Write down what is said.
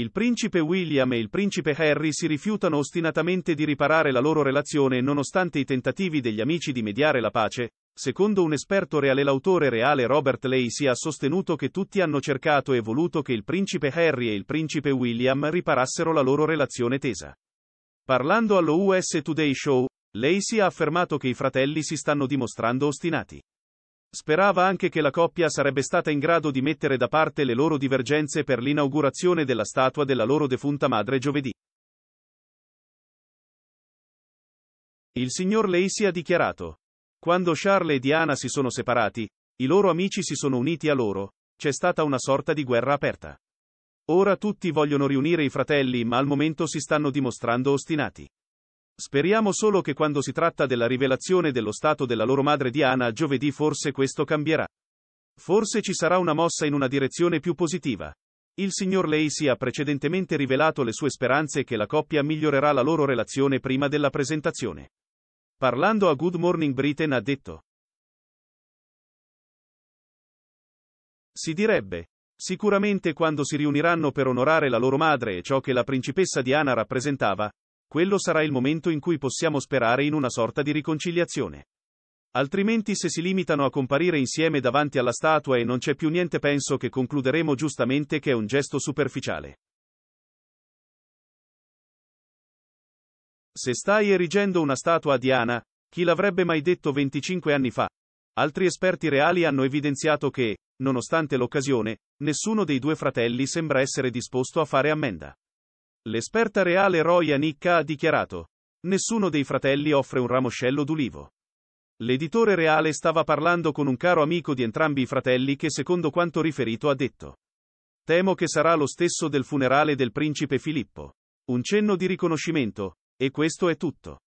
Il principe William e il principe Harry si rifiutano ostinatamente di riparare la loro relazione nonostante i tentativi degli amici di mediare la pace. Secondo un esperto reale l'autore reale Robert Lacey ha sostenuto che tutti hanno cercato e voluto che il principe Harry e il principe William riparassero la loro relazione tesa. Parlando allo US Today Show, Lacey ha affermato che i fratelli si stanno dimostrando ostinati. Sperava anche che la coppia sarebbe stata in grado di mettere da parte le loro divergenze per l'inaugurazione della statua della loro defunta madre giovedì. Il signor Lacey ha dichiarato. Quando Charles e Diana si sono separati, i loro amici si sono uniti a loro, c'è stata una sorta di guerra aperta. Ora tutti vogliono riunire i fratelli ma al momento si stanno dimostrando ostinati. Speriamo solo che quando si tratta della rivelazione dello stato della loro madre Diana a giovedì forse questo cambierà. Forse ci sarà una mossa in una direzione più positiva. Il signor Lacey ha precedentemente rivelato le sue speranze che la coppia migliorerà la loro relazione prima della presentazione. Parlando a Good Morning Britain ha detto. Si direbbe. Sicuramente quando si riuniranno per onorare la loro madre e ciò che la principessa Diana rappresentava, quello sarà il momento in cui possiamo sperare in una sorta di riconciliazione. Altrimenti se si limitano a comparire insieme davanti alla statua e non c'è più niente penso che concluderemo giustamente che è un gesto superficiale. Se stai erigendo una statua a Diana, chi l'avrebbe mai detto 25 anni fa? Altri esperti reali hanno evidenziato che, nonostante l'occasione, nessuno dei due fratelli sembra essere disposto a fare ammenda. L'esperta reale Roy Nicca ha dichiarato. Nessuno dei fratelli offre un ramoscello d'ulivo. L'editore reale stava parlando con un caro amico di entrambi i fratelli che secondo quanto riferito ha detto. Temo che sarà lo stesso del funerale del principe Filippo. Un cenno di riconoscimento, e questo è tutto.